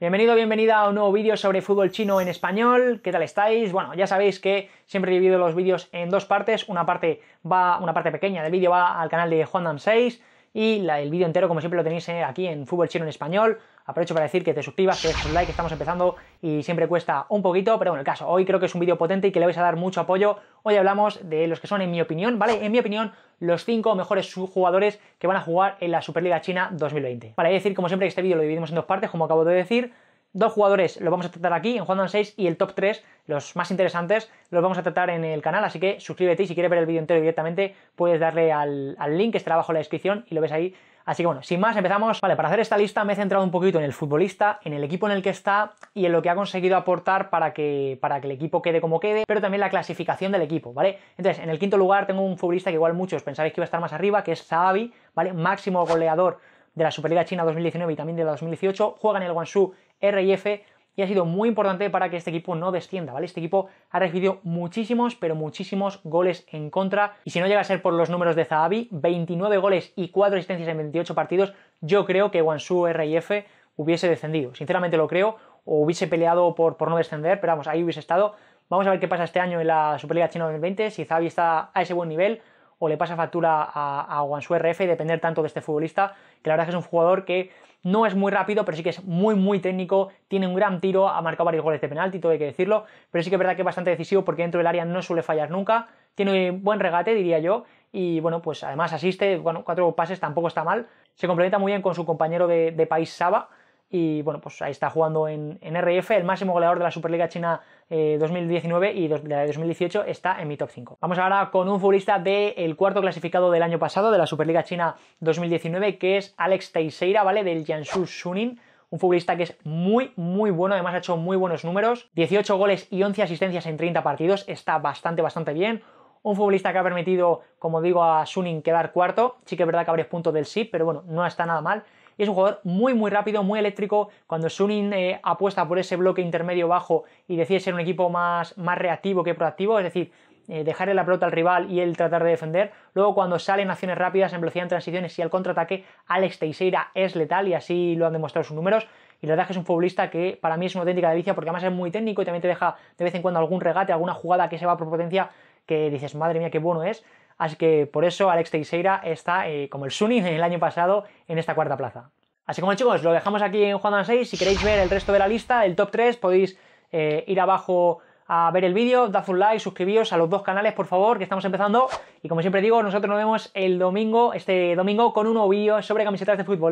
Bienvenido, bienvenida a un nuevo vídeo sobre fútbol chino en español. ¿Qué tal estáis? Bueno, ya sabéis que siempre he divido los vídeos en dos partes. Una parte va, una parte pequeña del vídeo va al canal de Juan 6 y el vídeo entero, como siempre, lo tenéis eh, aquí en Fútbol Chino en Español. Aprovecho para decir que te suscribas, que dejes un like, estamos empezando y siempre cuesta un poquito, pero bueno, el caso, hoy creo que es un vídeo potente y que le vais a dar mucho apoyo. Hoy hablamos de los que son, en mi opinión, ¿vale? En mi opinión, los 5 mejores jugadores que van a jugar en la Superliga China 2020. Vale, decir, como siempre, que este vídeo lo dividimos en dos partes, como acabo de decir. Dos jugadores los vamos a tratar aquí en Juan 6 y el top 3, los más interesantes, los vamos a tratar en el canal, así que suscríbete y si quieres ver el vídeo entero directamente puedes darle al, link que estará abajo en la descripción y lo ves ahí Así que bueno, sin más, empezamos. Vale, para hacer esta lista me he centrado un poquito en el futbolista, en el equipo en el que está y en lo que ha conseguido aportar para que, para que el equipo quede como quede, pero también la clasificación del equipo, ¿vale? Entonces, en el quinto lugar tengo un futbolista que igual muchos pensáis que iba a estar más arriba, que es Zahavi, ¿vale? Máximo goleador de la Superliga China 2019 y también de la 2018, juega en el Guangzhou RIF y ha sido muy importante para que este equipo no descienda, ¿vale? Este equipo ha recibido muchísimos, pero muchísimos goles en contra y si no llega a ser por los números de zahabi 29 goles y 4 asistencias en 28 partidos, yo creo que Guangzhou RIF hubiese descendido, sinceramente lo creo, o hubiese peleado por, por no descender, pero vamos, ahí hubiese estado. Vamos a ver qué pasa este año en la Superliga China 2020, si zahabi está a ese buen nivel o le pasa factura a, a RF y depender tanto de este futbolista, que la verdad es que es un jugador que no es muy rápido, pero sí que es muy, muy técnico, tiene un gran tiro, ha marcado varios goles de penalti, todo hay que decirlo, pero sí que es verdad que es bastante decisivo porque dentro del área no suele fallar nunca, tiene buen regate, diría yo, y bueno, pues además asiste, bueno, cuatro pases tampoco está mal, se complementa muy bien con su compañero de, de país Saba, y bueno, pues ahí está jugando en, RF, el máximo goleador de la Superliga China 2019 eh, y de la de 2018 está en mi top 5. Vamos ahora con un futbolista del cuarto clasificado del año pasado de la Superliga China 2019 que es Alex Teixeira, ¿vale? Del Jiangsu Suning. Un futbolista que es muy, muy bueno, además ha hecho muy buenos números. 18 goles y 11 asistencias en 30 partidos, está bastante, bastante bien. Un futbolista que ha permitido, como digo, a Suning quedar cuarto. Sí que es verdad que abre puntos del sí pero bueno, no está nada mal es un jugador muy, muy rápido, muy eléctrico. Cuando Suning eh, apuesta por ese bloque intermedio bajo y decide ser un equipo más, más reactivo que proactivo, es decir, eh, dejarle la pelota al rival y él tratar de defender. Luego, cuando salen acciones rápidas en velocidad en transiciones y al contraataque, Alex Teixeira es letal y así lo han demostrado sus números. Y la verdad es que es un futbolista que para mí es una auténtica delicia porque además es muy técnico y también te deja de vez en cuando algún regate, alguna jugada que se va por potencia que dices, madre mía, qué bueno es. Así que por eso Alex Teixeira está eh, como el en el año pasado en esta cuarta plaza. Así como chicos, lo dejamos aquí en Juan 6. Si queréis ver el resto de la lista, el top 3, podéis eh, ir abajo a ver el vídeo, dad un like, suscribíos a los dos canales, por favor, que estamos empezando. Y como siempre digo, nosotros nos vemos el domingo, este domingo, con un nuevo sobre camisetas de fútbol.